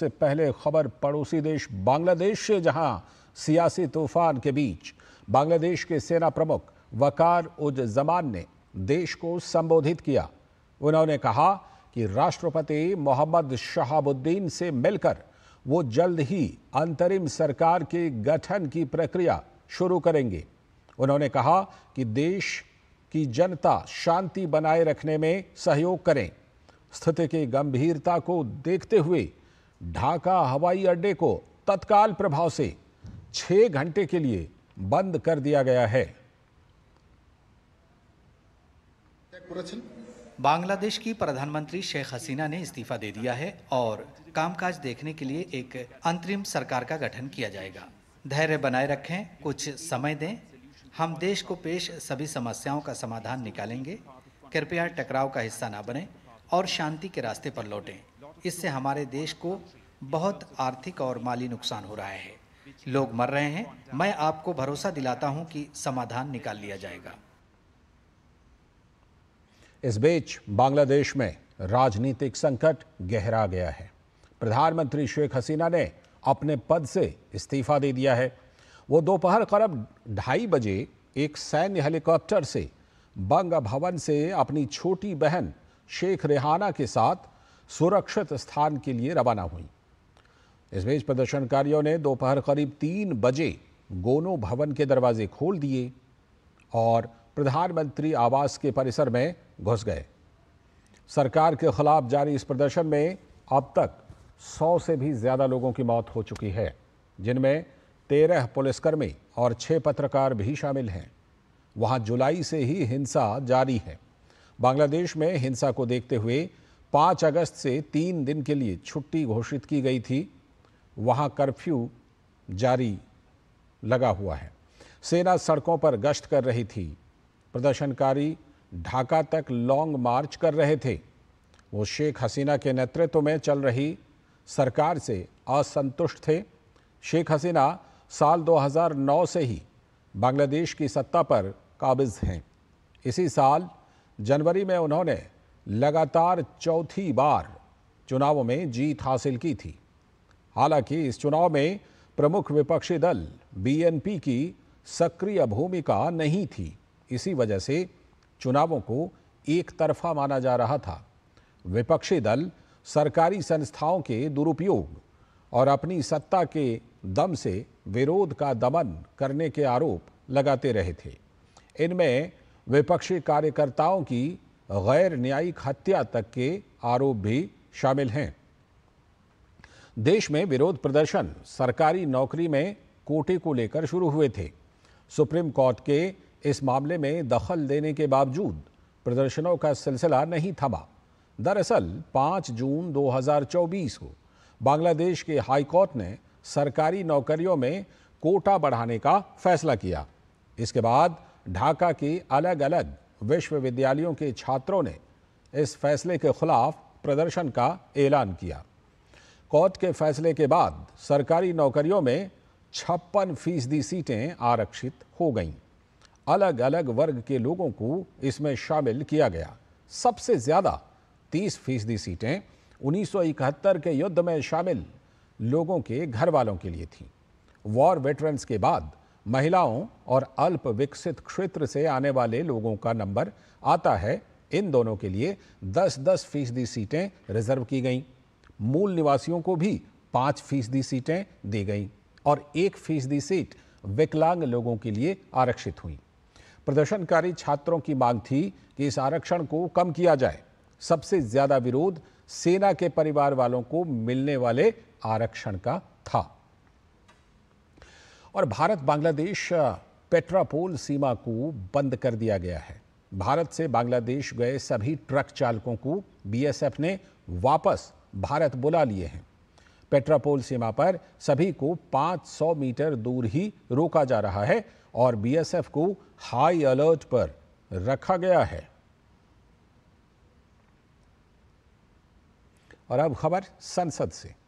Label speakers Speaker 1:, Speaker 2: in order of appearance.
Speaker 1: से पहले खबर पड़ोसी देश बांग्लादेश से जहां सियासी तूफान के बीच बांग्लादेश के सेना प्रमुख वकार उज जमान ने देश को संबोधित किया उन्होंने कहा कि राष्ट्रपति मोहम्मद शहाबुद्दीन से मिलकर वो जल्द ही अंतरिम सरकार के गठन की प्रक्रिया शुरू करेंगे उन्होंने कहा कि देश की जनता शांति बनाए रखने में सहयोग करें स्थिति की गंभीरता को देखते हुए ढाका हवाई अड्डे को तत्काल प्रभाव से छह घंटे के लिए बंद कर दिया गया है
Speaker 2: बांग्लादेश की प्रधानमंत्री शेख हसीना ने इस्तीफा दे दिया है और कामकाज देखने के लिए एक अंतरिम सरकार का गठन किया जाएगा धैर्य बनाए रखें कुछ समय दें हम देश को पेश सभी समस्याओं का समाधान निकालेंगे कृपया टकराव का हिस्सा ना बने और शांति के रास्ते पर लौटें इससे हमारे देश को बहुत आर्थिक और माली नुकसान हो रहा है लोग मर रहे हैं मैं आपको भरोसा दिलाता हूं कि समाधान निकाल लिया जाएगा
Speaker 1: इस बीच बांग्लादेश में राजनीतिक संकट गहरा गया है प्रधानमंत्री शेख हसीना ने अपने पद से इस्तीफा दे दिया है वो दोपहर करब ढाई बजे एक सैन्य हेलीकॉप्टर से बंग भवन से अपनी छोटी बहन शेख रेहाना के साथ सुरक्षित स्थान के लिए रवाना हुई इस बीच प्रदर्शनकारियों ने दोपहर करीब तीन बजे गोनो भवन के दरवाजे खोल दिए और प्रधानमंत्री आवास के परिसर में घुस गए सरकार के खिलाफ जारी इस प्रदर्शन में अब तक सौ से भी ज़्यादा लोगों की मौत हो चुकी है जिनमें तेरह पुलिसकर्मी और छह पत्रकार भी शामिल हैं वहां जुलाई से ही हिंसा जारी है बांग्लादेश में हिंसा को देखते हुए पाँच अगस्त से तीन दिन के लिए छुट्टी घोषित की गई थी वहाँ कर्फ्यू जारी लगा हुआ है सेना सड़कों पर गश्त कर रही थी प्रदर्शनकारी ढाका तक लॉन्ग मार्च कर रहे थे वो शेख हसीना के नेतृत्व में चल रही सरकार से असंतुष्ट थे शेख हसीना साल 2009 से ही बांग्लादेश की सत्ता पर काबिज हैं इसी साल जनवरी में उन्होंने लगातार चौथी बार चुनावों में जीत हासिल की थी हालांकि इस चुनाव में प्रमुख विपक्षी दल बीएनपी की सक्रिय भूमिका नहीं थी इसी वजह से चुनावों को एक तरफा माना जा रहा था विपक्षी दल सरकारी संस्थाओं के दुरुपयोग और अपनी सत्ता के दम से विरोध का दमन करने के आरोप लगाते रहे थे इनमें विपक्षी कार्यकर्ताओं की गैर न्यायिक हत्या तक के आरोप भी शामिल हैं देश में विरोध प्रदर्शन सरकारी नौकरी में कोटे को लेकर शुरू हुए थे सुप्रीम कोर्ट के इस मामले में दखल देने के बावजूद प्रदर्शनों का सिलसिला नहीं थमा दरअसल 5 जून 2024 को बांग्लादेश के हाई कोर्ट ने सरकारी नौकरियों में कोटा बढ़ाने का फैसला किया इसके बाद ढाका के अलग अलग विश्वविद्यालयों के छात्रों ने इस फैसले के खिलाफ प्रदर्शन का ऐलान किया कोर्ट के फैसले के बाद सरकारी नौकरियों में छप्पन फीसदी सीटें आरक्षित हो गईं अलग अलग वर्ग के लोगों को इसमें शामिल किया गया सबसे ज़्यादा 30 फीसदी सीटें 1971 के युद्ध में शामिल लोगों के घर वालों के लिए थीं वॉर वेटरन्स के बाद महिलाओं और अल्प विकसित क्षेत्र से आने वाले लोगों का नंबर आता है इन दोनों के लिए 10-10 फीसदी सीटें रिजर्व की गईं मूल निवासियों को भी पाँच फीसदी सीटें दी गईं और एक फीसदी सीट विकलांग लोगों के लिए आरक्षित हुई प्रदर्शनकारी छात्रों की मांग थी कि इस आरक्षण को कम किया जाए सबसे ज्यादा विरोध सेना के परिवार वालों को मिलने वाले आरक्षण का था और भारत बांग्लादेश पेट्रापोल सीमा को बंद कर दिया गया है भारत से बांग्लादेश गए सभी ट्रक चालकों को बीएसएफ ने वापस भारत बुला लिए हैं पेट्रापोल सीमा पर सभी को 500 मीटर दूर ही रोका जा रहा है और बीएसएफ को हाई अलर्ट पर रखा गया है और अब खबर संसद से